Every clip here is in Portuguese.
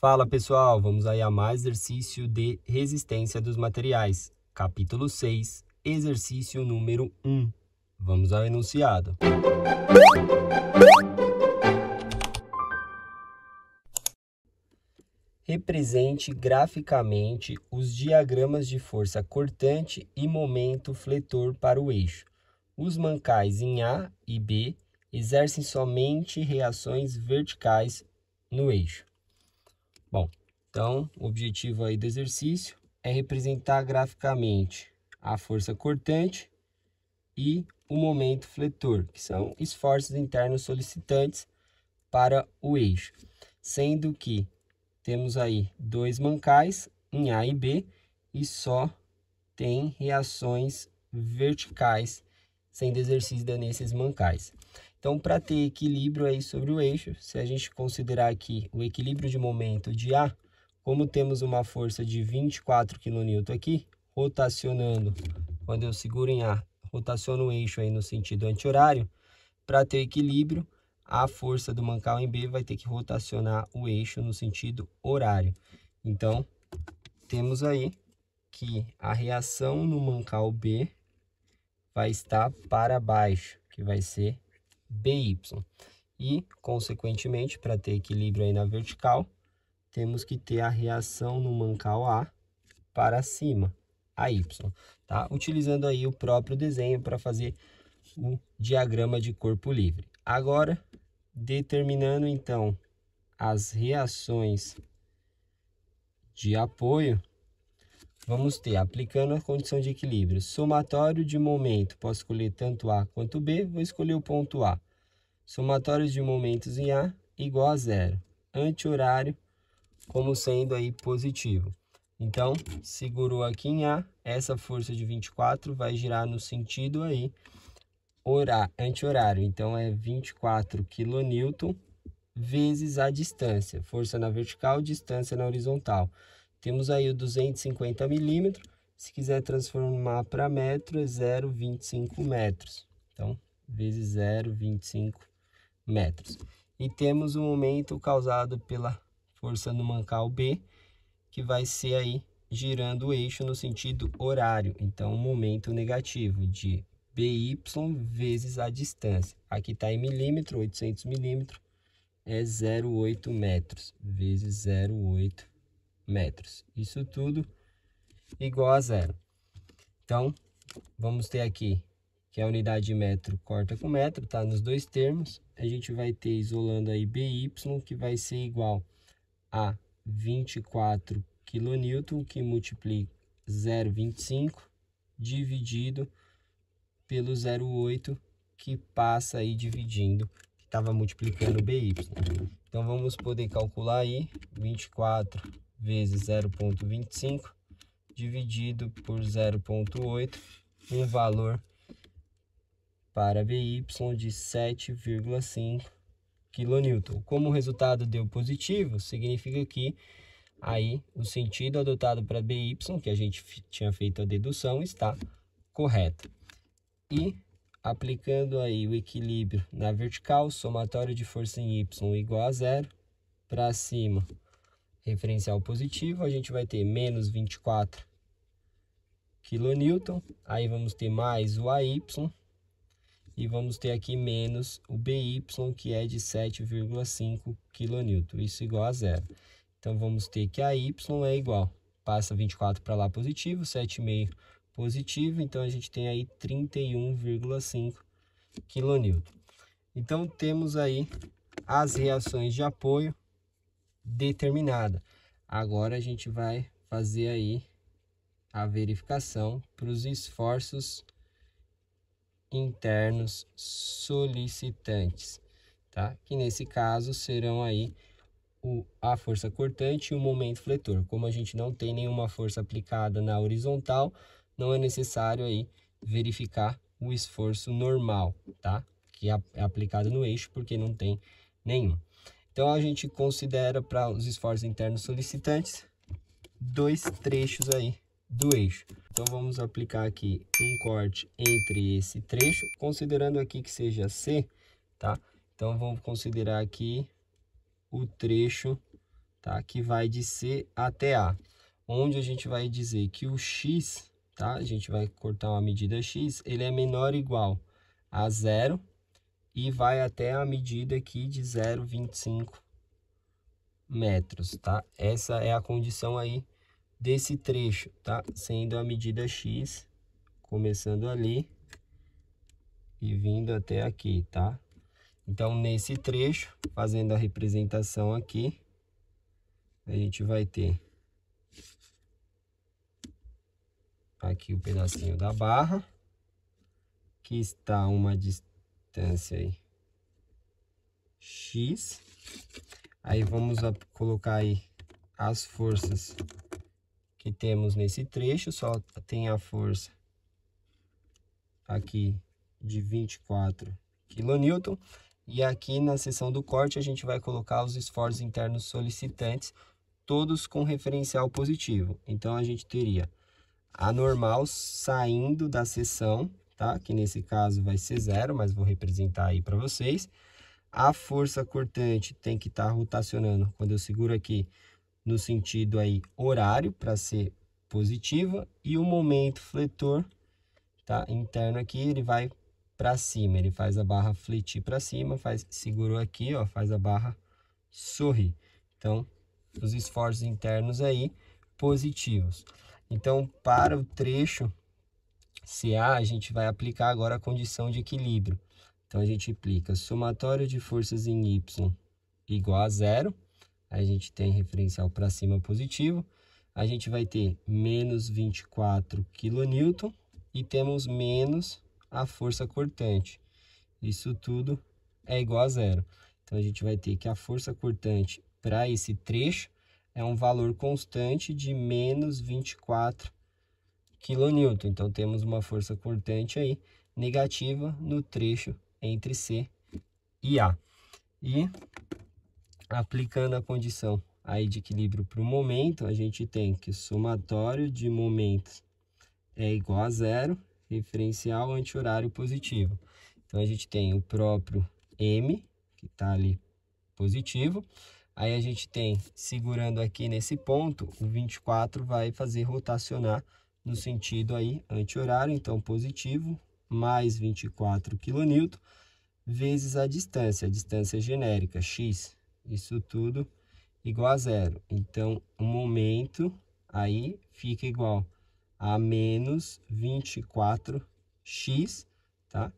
Fala pessoal, vamos aí a mais exercício de resistência dos materiais, capítulo 6, exercício número 1. Vamos ao enunciado. Represente graficamente os diagramas de força cortante e momento fletor para o eixo. Os mancais em A e B exercem somente reações verticais no eixo. Bom, então o objetivo aí do exercício é representar graficamente a força cortante e o momento fletor, que são esforços internos solicitantes para o eixo, sendo que temos aí dois mancais em A e B e só tem reações verticais sendo exercida nesses mancais. Então, para ter equilíbrio aí sobre o eixo, se a gente considerar aqui o equilíbrio de momento de A, como temos uma força de 24 kN aqui, rotacionando, quando eu seguro em A, rotaciono o eixo aí no sentido anti-horário, para ter equilíbrio, a força do mancal em B vai ter que rotacionar o eixo no sentido horário. Então, temos aí que a reação no mancal B vai estar para baixo, que vai ser BY. E, consequentemente, para ter equilíbrio aí na vertical, temos que ter a reação no mancal A para cima, AY, tá? Utilizando aí o próprio desenho para fazer o diagrama de corpo livre. Agora, determinando então as reações de apoio, Vamos ter, aplicando a condição de equilíbrio, somatório de momento, posso escolher tanto A quanto B, vou escolher o ponto A. Somatório de momentos em A igual a zero. Anti-horário como sendo aí positivo. Então, segurou aqui em A, essa força de 24 vai girar no sentido aí anti-horário. Então, é 24 kN vezes a distância, força na vertical, distância na horizontal. Temos aí o 250 milímetros. Se quiser transformar para metro, é 0,25 metros. Então, vezes 0,25 metros. E temos o momento causado pela força no mancal B, que vai ser aí girando o eixo no sentido horário. Então, momento negativo de BY vezes a distância. Aqui está em milímetro, 800 milímetros, é 0,8 metros, vezes 0,8 metros. Isso tudo igual a zero. Então, vamos ter aqui que a unidade de metro corta com metro, tá? Nos dois termos, a gente vai ter isolando aí BY, que vai ser igual a 24 kN, que multiplica 0,25 dividido pelo 0,8 que passa aí dividindo, que estava multiplicando BY. Então vamos poder calcular aí 24 vezes 0,25 dividido por 0,8, um valor para VY de 7,5 kN. Como o resultado deu positivo, significa que aí o sentido adotado para BY, que a gente tinha feito a dedução, está correto. E aplicando aí o equilíbrio na vertical, somatório de força em Y igual a zero, para cima referencial positivo, a gente vai ter menos 24 kN, aí vamos ter mais o AY, e vamos ter aqui menos o BY, que é de 7,5 kN, isso igual a zero. Então, vamos ter que AY é igual, passa 24 para lá positivo, 7,5 positivo, então a gente tem aí 31,5 kN. Então, temos aí as reações de apoio determinada. Agora a gente vai fazer aí a verificação para os esforços internos solicitantes, tá? Que nesse caso serão aí o, a força cortante e o momento fletor. Como a gente não tem nenhuma força aplicada na horizontal, não é necessário aí verificar o esforço normal, tá? Que é, é aplicado no eixo, porque não tem nenhum. Então a gente considera para os esforços internos solicitantes dois trechos aí do eixo. Então vamos aplicar aqui um corte entre esse trecho, considerando aqui que seja C, tá? Então vamos considerar aqui o trecho tá? que vai de C até A, onde a gente vai dizer que o X, tá? a gente vai cortar uma medida X, ele é menor ou igual a zero e vai até a medida aqui de 0,25 metros, tá? Essa é a condição aí desse trecho, tá? Sendo a medida X, começando ali e vindo até aqui, tá? Então, nesse trecho, fazendo a representação aqui, a gente vai ter aqui o pedacinho da barra, que está uma distância distância aí, X. Aí vamos colocar aí as forças que temos nesse trecho, só tem a força aqui de 24 kN. E aqui na seção do corte a gente vai colocar os esforços internos solicitantes, todos com referencial positivo. Então a gente teria a normal saindo da seção tá? Que nesse caso vai ser zero, mas vou representar aí para vocês. A força cortante tem que estar tá rotacionando quando eu seguro aqui no sentido aí horário para ser positiva e o momento fletor tá interno aqui ele vai para cima, ele faz a barra fletir para cima, faz segurou aqui, ó, faz a barra sorrir. Então, os esforços internos aí positivos. Então, para o trecho CA, a gente vai aplicar agora a condição de equilíbrio. Então, a gente aplica somatório de forças em Y igual a zero. A gente tem referencial para cima positivo. A gente vai ter menos 24 kN e temos menos a força cortante. Isso tudo é igual a zero. Então, a gente vai ter que a força cortante para esse trecho é um valor constante de menos 24 kN. Então temos uma força cortante aí negativa no trecho entre C e A. E aplicando a condição aí de equilíbrio para o momento, a gente tem que o somatório de momentos é igual a zero, referencial anti-horário positivo. Então a gente tem o próprio M, que está ali positivo. Aí a gente tem, segurando aqui nesse ponto, o 24 vai fazer rotacionar no sentido aí anti-horário, então positivo, mais 24 kN, vezes a distância, a distância genérica, x, isso tudo igual a zero. Então, o momento aí fica igual a menos 24x, tá?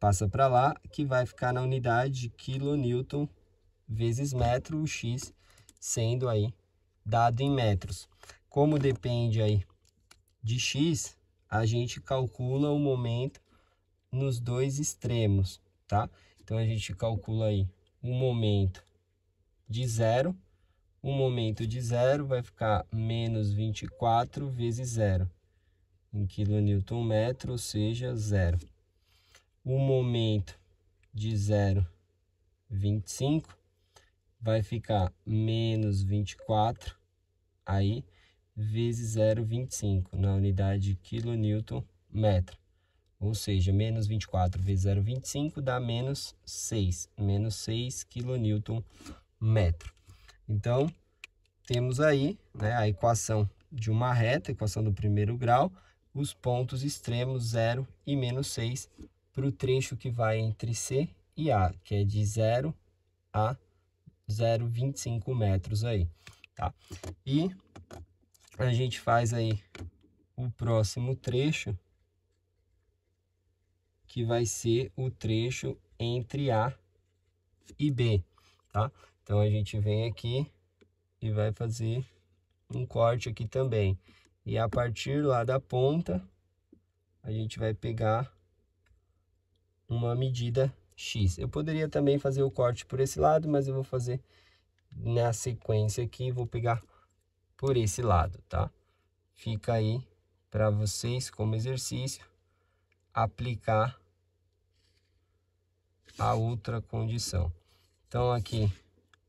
Passa para lá, que vai ficar na unidade de quilonewton vezes metro, o x sendo aí dado em metros. Como depende aí de x, a gente calcula o momento nos dois extremos, tá? Então a gente calcula aí o momento de zero, o momento de zero vai ficar menos 24 vezes zero em quilonewton metro, ou seja, zero. O momento de zero, 25, vai ficar menos 24 aí vezes 0,25 na unidade quilonewton metro. Ou seja, menos 24 vezes 0,25 dá menos 6, menos 6 quilonewton metro. Então, temos aí né, a equação de uma reta, equação do primeiro grau, os pontos extremos 0 e menos 6 para o trecho que vai entre C e A, que é de 0 a 0,25 metros aí, tá? E a gente faz aí o próximo trecho, que vai ser o trecho entre A e B, tá? Então a gente vem aqui e vai fazer um corte aqui também. E a partir lá da ponta, a gente vai pegar uma medida X. Eu poderia também fazer o corte por esse lado, mas eu vou fazer na sequência aqui, vou pegar por esse lado, tá? Fica aí para vocês como exercício aplicar a outra condição. Então aqui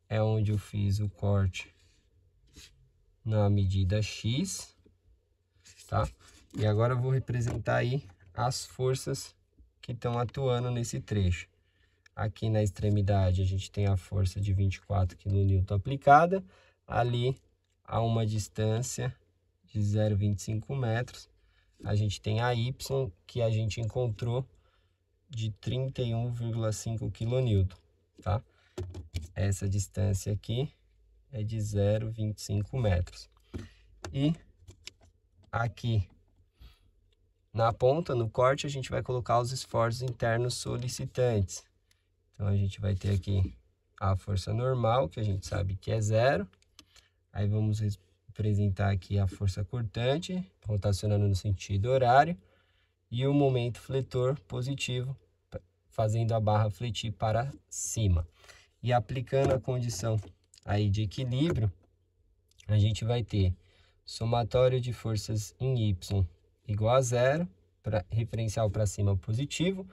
é onde eu fiz o corte na medida X, tá? E agora eu vou representar aí as forças que estão atuando nesse trecho. Aqui na extremidade a gente tem a força de 24 kN aplicada, ali a uma distância de 0,25 metros, a gente tem a Y que a gente encontrou de 31,5 kN, tá? Essa distância aqui é de 0,25 metros. E aqui na ponta, no corte, a gente vai colocar os esforços internos solicitantes. Então, a gente vai ter aqui a força normal, que a gente sabe que é zero. Aí vamos representar aqui a força cortante, rotacionando no sentido horário, e o momento fletor positivo, fazendo a barra fletir para cima. E aplicando a condição aí de equilíbrio, a gente vai ter somatório de forças em Y igual a zero, pra, referencial para cima positivo,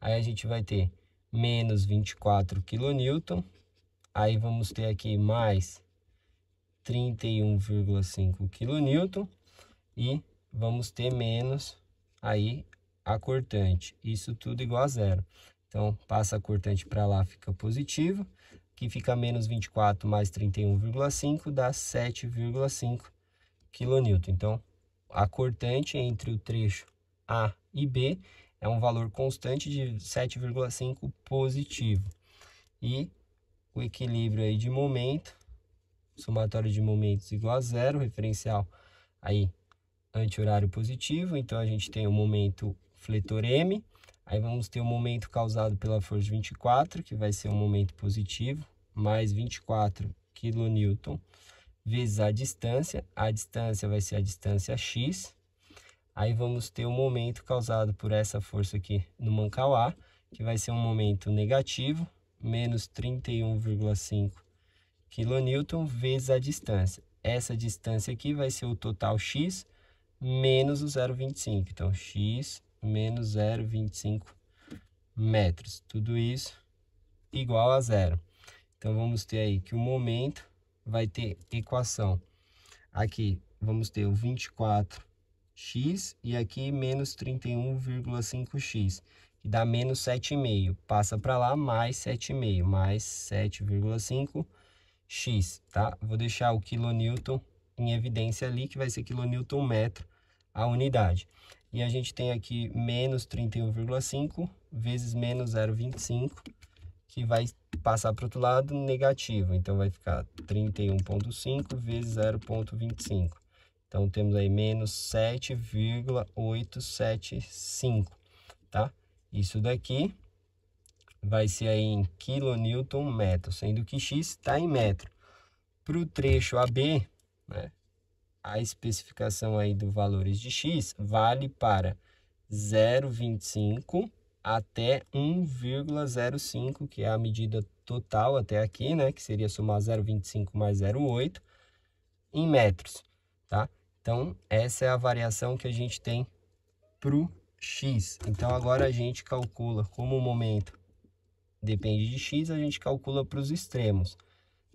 aí a gente vai ter menos 24 kN, aí vamos ter aqui mais 31,5 kN e vamos ter menos aí a cortante, isso tudo igual a zero. Então, passa a cortante para lá, fica positivo, que fica menos 24 mais 31,5 dá 7,5 kN. Então, a cortante entre o trecho A e B é um valor constante de 7,5 positivo. E o equilíbrio aí de momento somatório de momentos igual a zero, referencial aí anti-horário positivo, então a gente tem o momento fletor M, aí vamos ter o momento causado pela força 24, que vai ser um momento positivo, mais 24 kN vezes a distância, a distância vai ser a distância x, aí vamos ter o momento causado por essa força aqui no mancal a que vai ser um momento negativo, menos 31,5 kN vezes a distância. Essa distância aqui vai ser o total x menos o 0,25. Então, x menos 0,25 metros. Tudo isso igual a zero. Então, vamos ter aí que o momento vai ter equação. Aqui, vamos ter o 24x e aqui menos 31,5x, que dá menos 7,5. Passa para lá, mais 7,5, mais 7,5 X, tá? Vou deixar o quilonewton em evidência ali, que vai ser quilonewton metro a unidade. E a gente tem aqui menos 31,5 vezes menos 0,25, que vai passar para o outro lado negativo. Então, vai ficar 31,5 vezes 0,25. Então, temos aí menos 7,875, tá? Isso daqui vai ser aí em quilonewton metro, sendo que X está em metro. Para o trecho AB, né, a especificação aí do valores de X vale para 0,25 até 1,05, que é a medida total até aqui, né, que seria somar 0,25 mais 0,8 em metros, tá? Então, essa é a variação que a gente tem para o x. Então, agora a gente calcula como o momento depende de x, a gente calcula para os extremos.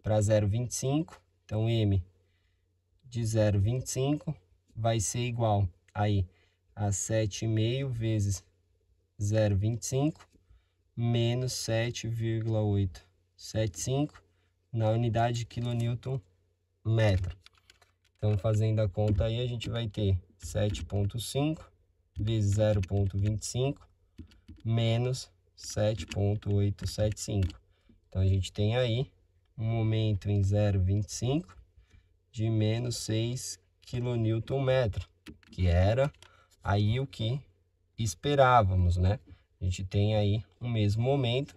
Para 0,25, então m de 0,25 vai ser igual aí a 7,5 vezes 0,25 menos 7,875 na unidade quilonewton metro. Então, fazendo a conta aí, a gente vai ter 7,5 vezes 0,25 menos 7.875. Então a gente tem aí um momento em 0,25 de menos 6 kN, que era aí o que esperávamos, né? A gente tem aí o mesmo momento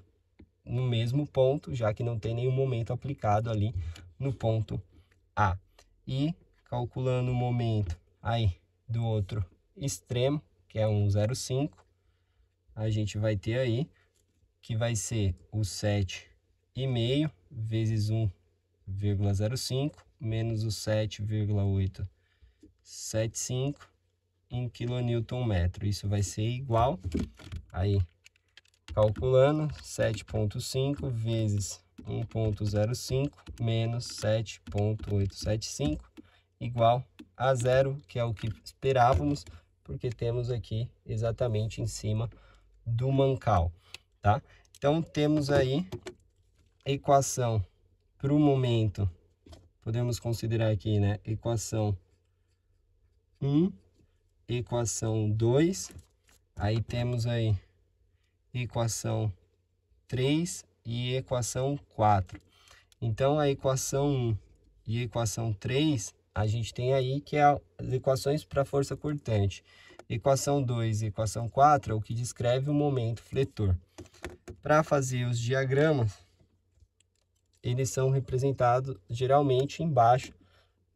no mesmo ponto, já que não tem nenhum momento aplicado ali no ponto A. E calculando o momento aí do outro extremo, que é 1,05, a gente vai ter aí que vai ser o 7,5 vezes 1,05 menos o 7,875 em kN/m. Isso vai ser igual aí calculando 7.5 vezes 1.05 menos 7.875 igual a zero, que é o que esperávamos, porque temos aqui exatamente em cima do mancal, tá? Então, temos aí equação para o momento, podemos considerar aqui, né? Equação 1, equação 2, aí temos aí equação 3 e equação 4. Então, a equação 1 e equação 3, a gente tem aí que é as equações para a força cortante. Equação 2 e equação 4 é o que descreve o momento fletor. Para fazer os diagramas, eles são representados geralmente embaixo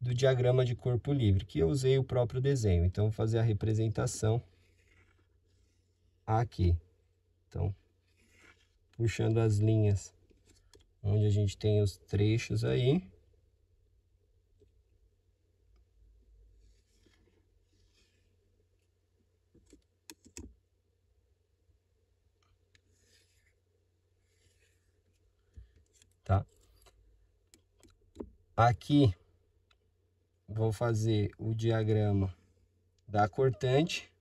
do diagrama de corpo livre, que eu usei o próprio desenho. Então, vou fazer a representação aqui. Então, puxando as linhas onde a gente tem os trechos aí. tá? Aqui vou fazer o diagrama da cortante,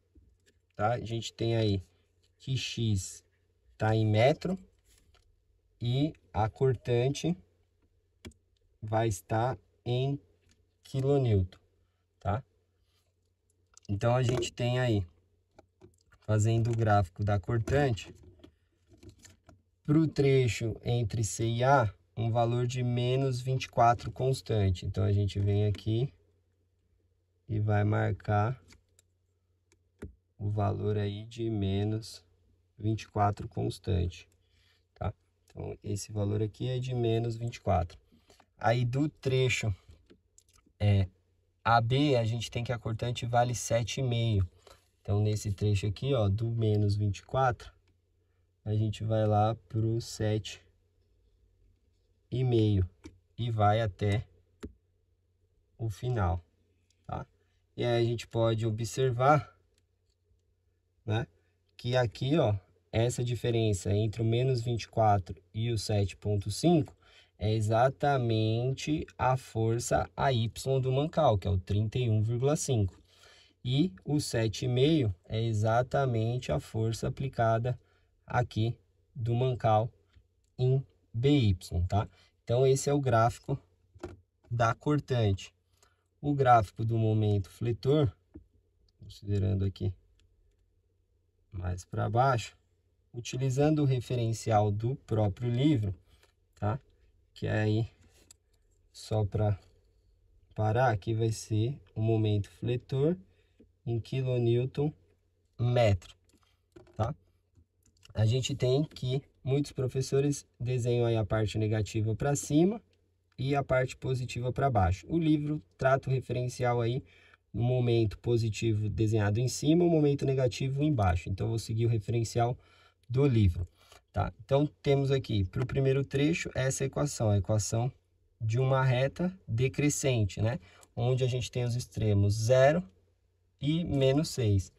tá? A gente tem aí que x tá em metro e a cortante vai estar em quilonewton, tá? Então a gente tem aí fazendo o gráfico da cortante para o trecho entre C e A, um valor de menos 24 constante. Então, a gente vem aqui e vai marcar o valor aí de menos 24 constante. Tá? Então, esse valor aqui é de menos 24. Aí, do trecho é, AB, a gente tem que a cortante vale 7,5. Então, nesse trecho aqui, ó, do menos 24 a gente vai lá pro 7 e meio e vai até o final, tá? E aí a gente pode observar, né, que aqui, ó, essa diferença entre o menos 24 e o 7.5 é exatamente a força AY do mancal, que é o 31,5. E o 7,5 é exatamente a força aplicada aqui do mancal em BY, tá? Então esse é o gráfico da cortante. O gráfico do momento fletor, considerando aqui mais para baixo, utilizando o referencial do próprio livro, tá? Que é aí só para parar, aqui vai ser o momento fletor em quilonewton metro, tá? a gente tem que muitos professores desenham aí a parte negativa para cima e a parte positiva para baixo. O livro trata o referencial aí no momento positivo desenhado em cima, o momento negativo embaixo. Então, vou seguir o referencial do livro. Tá? Então, temos aqui para o primeiro trecho essa equação, a equação de uma reta decrescente, né? onde a gente tem os extremos 0 e menos 6.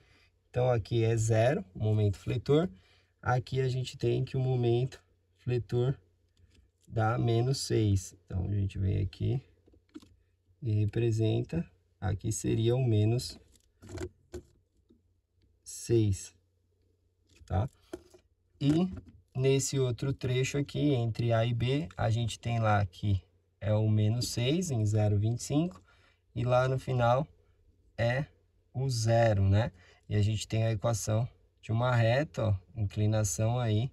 Então, aqui é 0, momento fletor, Aqui a gente tem que o momento fletor dá menos 6. Então, a gente vem aqui e representa. Aqui seria o menos 6, tá? E nesse outro trecho aqui, entre A e B, a gente tem lá que é o menos 6 em 0,25. E lá no final é o zero, né? E a gente tem a equação de uma reta, ó, inclinação aí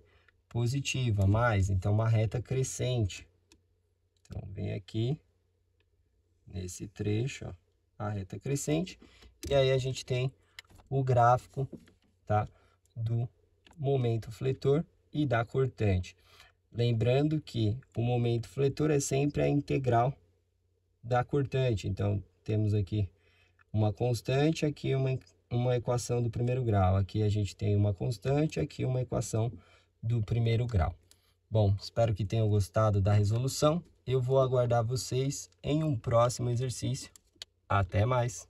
positiva, mais, então uma reta crescente. Então vem aqui nesse trecho, ó, a reta crescente, e aí a gente tem o gráfico, tá, do momento fletor e da cortante. Lembrando que o momento fletor é sempre a integral da cortante. Então, temos aqui uma constante, aqui uma uma equação do primeiro grau. Aqui a gente tem uma constante, aqui uma equação do primeiro grau. Bom, espero que tenham gostado da resolução. Eu vou aguardar vocês em um próximo exercício. Até mais!